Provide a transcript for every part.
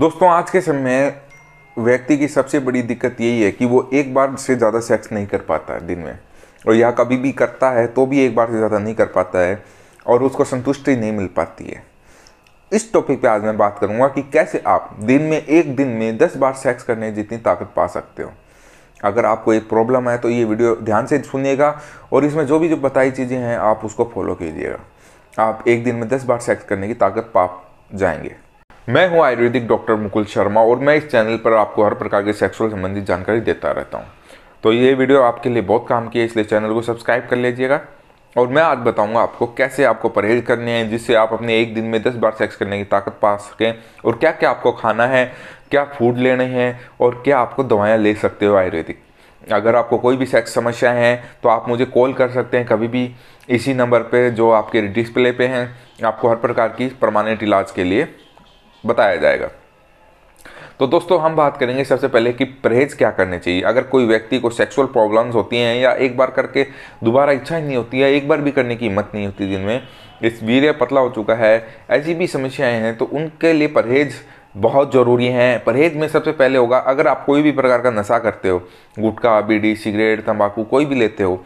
दोस्तों आज के समय व्यक्ति की सबसे बड़ी दिक्कत यही है कि वो एक बार से ज़्यादा सेक्स नहीं कर पाता है दिन में और या कभी भी करता है तो भी एक बार से ज़्यादा नहीं कर पाता है और उसको संतुष्टि नहीं मिल पाती है इस टॉपिक पे आज मैं बात करूँगा कि कैसे आप दिन में एक दिन में दस बार सेक्स करने जितनी ताकत पा सकते हो अगर आपको एक प्रॉब्लम है तो ये वीडियो ध्यान से सुनिएगा और इसमें जो भी जो बताई चीज़ें हैं आप उसको फॉलो कीजिएगा आप एक दिन में दस बार सेक्स करने की ताकत पा जाएंगे मैं हूं आयुर्वेदिक डॉक्टर मुकुल शर्मा और मैं इस चैनल पर आपको हर प्रकार के सेक्सुअल संबंधित जानकारी देता रहता हूं तो ये वीडियो आपके लिए बहुत काम की है इसलिए चैनल को सब्सक्राइब कर लीजिएगा और मैं आज बताऊंगा आपको कैसे आपको परहेज करने हैं जिससे आप अपने एक दिन में दस बार सेक्स करने की ताकत पा सकें और क्या क्या आपको खाना है क्या फूड लेने हैं और क्या आपको दवाएँ ले सकते हो आयुर्वेदिक अगर आपको कोई भी सेक्स समस्या है तो आप मुझे कॉल कर सकते हैं कभी भी इसी नंबर पर जो आपके डिस्प्ले पे हैं आपको हर प्रकार की परमानेंट इलाज के लिए बताया जाएगा तो दोस्तों हम बात करेंगे सबसे पहले कि परहेज क्या करने चाहिए अगर कोई व्यक्ति को सेक्सुअल प्रॉब्लम्स होती हैं या एक बार करके दोबारा इच्छा ही नहीं होती है एक बार भी करने की हिम्मत नहीं होती दिन में इस वीर्य पतला हो चुका है ऐसी भी समस्याएं हैं तो उनके लिए परहेज बहुत ज़रूरी हैं परहेज में सबसे पहले होगा अगर आप कोई भी प्रकार का नशा करते हो गुटखा बीड़ी सिगरेट तंबाकू कोई भी लेते हो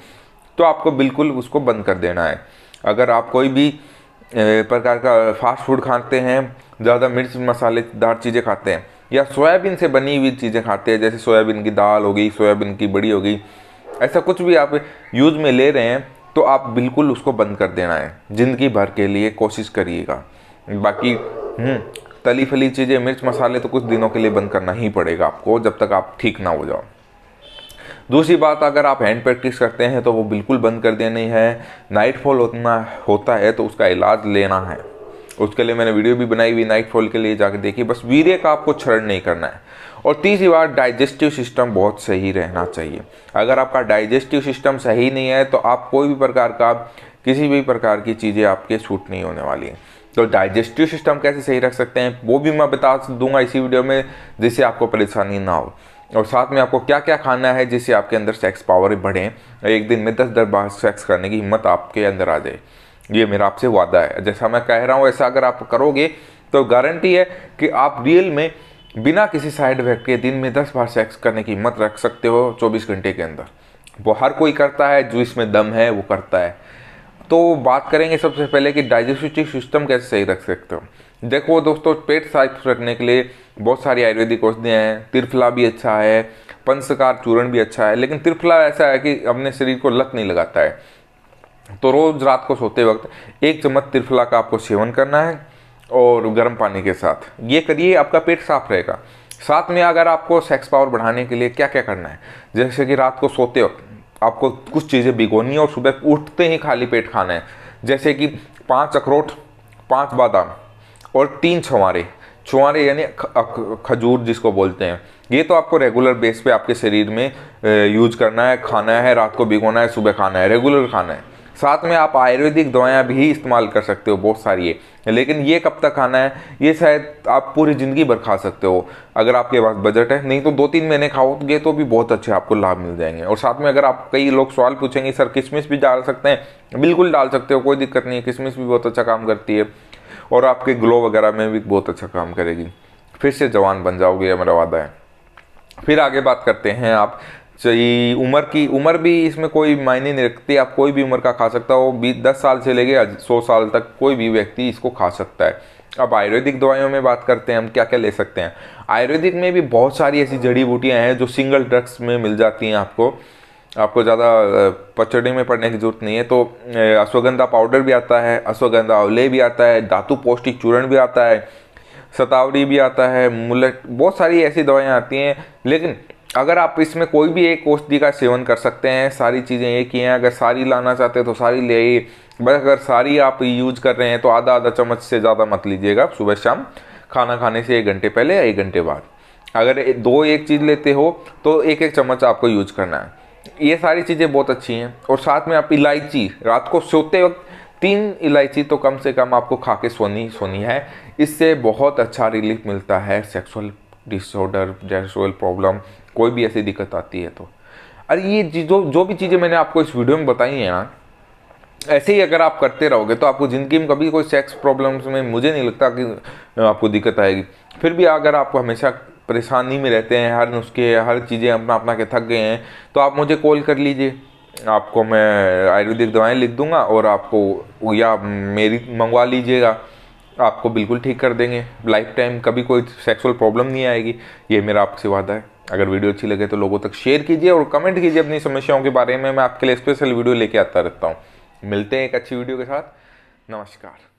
तो आपको बिल्कुल उसको बंद कर देना है अगर आप कोई भी प्रकार का फास्ट फूड खाते हैं ज़्यादा मिर्च मसालेदार चीज़ें खाते हैं या सोयाबीन से बनी हुई चीज़ें खाते हैं जैसे सोयाबीन की दाल हो गई सोयाबीन की बड़ी हो गई ऐसा कुछ भी आप यूज़ में ले रहे हैं तो आप बिल्कुल उसको बंद कर देना है ज़िंदगी भर के लिए कोशिश करिएगा बाकी हम्म, तली फली चीज़ें मिर्च मसाले तो कुछ दिनों के लिए बंद करना ही पड़ेगा आपको जब तक आप ठीक ना हो जाओ दूसरी बात अगर आप हैंड प्रैक्टिस करते हैं तो वो बिल्कुल बंद कर देनी है नाइटफॉल होना होता है तो उसका इलाज लेना है उसके लिए मैंने वीडियो भी बनाई हुई नाइटफॉल के लिए जाकर देखी बस वीर्य का आपको क्षरण नहीं करना है और तीसरी बात डाइजेस्टिव सिस्टम बहुत सही रहना चाहिए अगर आपका डाइजेस्टिव सिस्टम सही नहीं है तो आप कोई भी प्रकार का किसी भी प्रकार की चीज़ें आपके सूट नहीं होने वाली हैं तो डाइजेस्टिव सिस्टम कैसे सही रख सकते हैं वो भी मैं बता दूंगा इसी वीडियो में जिससे आपको परेशानी ना हो और साथ में आपको क्या क्या खाना है जिससे आपके अंदर सेक्स पावर बढ़े एक दिन में दस दस बार सेक्स करने की हिम्मत आपके अंदर आ जाए ये मेरा आपसे वादा है जैसा मैं कह रहा हूँ ऐसा अगर आप करोगे तो गारंटी है कि आप रियल में बिना किसी साइड इफेक्ट के दिन में दस बार सेक्स करने की हिम्मत रख सकते हो चौबीस घंटे के अंदर वो हर कोई करता है जो इसमें दम है वो करता है तो बात करेंगे सबसे पहले कि डाइजेस्टिव सिस्टम कैसे सही रख सकते हो देखो दोस्तों पेट साफ रखने के लिए बहुत सारी आयुर्वेदिक औषधियाँ हैं त्रिफला भी अच्छा है पंचकार चूर्ण भी अच्छा है लेकिन त्रिफला ऐसा है कि अपने शरीर को लत नहीं लगाता है तो रोज़ रात को सोते वक्त एक चम्मच त्रिफला का आपको सेवन करना है और गर्म पानी के साथ ये करिए आपका पेट साफ रहेगा साथ में अगर आपको सेक्स पावर बढ़ाने के लिए क्या क्या करना है जैसे कि रात को सोते वक्त आपको कुछ चीज़ें भिगोनी है और सुबह उठते ही खाली पेट खाना है जैसे कि पाँच अखरोट पाँच बादाम और तीन छुआरे छुआरे यानी खजूर जिसको बोलते हैं ये तो आपको रेगुलर बेस पे आपके शरीर में यूज करना है खाना है रात को भिगोना है सुबह खाना है रेगुलर खाना है साथ में आप आयुर्वेदिक दवाएं भी इस्तेमाल कर सकते हो बहुत सारी है लेकिन ये कब तक खाना है ये शायद आप पूरी ज़िंदगी भर खा सकते हो अगर आपके पास बजट है नहीं तो दो तीन महीने खाओ तो ये तो भी बहुत अच्छे आपको लाभ मिल जाएंगे और साथ में अगर आप कई लोग सवाल पूछेंगे सर किशमिश भी डाल सकते हैं बिल्कुल डाल सकते हो कोई दिक्कत नहीं है किशमिश भी बहुत अच्छा काम करती है और आपके ग्लो वगैरह में भी बहुत अच्छा काम करेगी फिर से जवान बन जाओगे ये मेरा वादा है फिर आगे बात करते हैं आप चाहिए उम्र की उम्र भी इसमें कोई मायने नहीं रखती आप कोई भी उम्र का खा सकता हो बीस दस साल से लेके सौ साल तक कोई भी व्यक्ति इसको खा सकता है अब आयुर्वेदिक दवाइयों में बात करते हैं हम क्या क्या ले सकते हैं आयुर्वेदिक में भी बहुत सारी ऐसी जड़ी बूटियाँ हैं जो सिंगल ड्रग्स में मिल जाती हैं आपको आपको ज़्यादा पचड़ी में पड़ने की जरूरत नहीं है तो अश्वगंधा पाउडर भी आता है अश्वगंधा अवले भी आता है धातु पौष्टिक चूर्ण भी आता है सतावरी भी आता है मुलट बहुत सारी ऐसी दवाइयाँ आती हैं लेकिन अगर आप इसमें कोई भी एक औषधि का सेवन कर सकते हैं सारी चीज़ें एक ही हैं अगर सारी लाना चाहते हैं तो सारी ले आइए बस अगर सारी आप यूज कर रहे हैं तो आधा आधा चम्मच से ज़्यादा मत लीजिएगा सुबह शाम खाना खाने से एक घंटे पहले या एक घंटे बाद अगर दो एक चीज़ लेते हो तो एक एक चम्मच आपको यूज करना है ये सारी चीज़ें बहुत अच्छी हैं और साथ में आप इलायची रात को सोते वक्त तीन इलायची तो कम से कम आपको खा के सोनी सोनी है इससे बहुत अच्छा रिलीफ मिलता है सेक्सुअल डिसऑर्डर जैसुअल प्रॉब्लम कोई भी ऐसी दिक्कत आती है तो अरे ये जो जो भी चीज़ें मैंने आपको इस वीडियो में बताई हैं ना ऐसे ही अगर आप करते रहोगे तो आपको ज़िंदगी में कभी कोई सेक्स प्रॉब्लम्स में मुझे नहीं लगता कि आपको दिक्कत आएगी फिर भी अगर आपको हमेशा परेशानी में रहते हैं हर नुस्खे हर चीज़ें अपना अपना के थक गए हैं तो आप मुझे कॉल कर लीजिए आपको मैं आयुर्वेदिक दवाएं लिख दूंगा और आपको या मेरी मंगवा लीजिएगा आपको बिल्कुल ठीक कर देंगे लाइफ टाइम कभी कोई सेक्सुअल प्रॉब्लम नहीं आएगी ये मेरा आपसे वादा है अगर वीडियो अच्छी लगे तो लोगों तक शेयर कीजिए और कमेंट कीजिए अपनी समस्याओं के बारे में मैं आपके लिए स्पेशल वीडियो लेके आता रहता हूँ मिलते हैं एक अच्छी वीडियो के साथ नमस्कार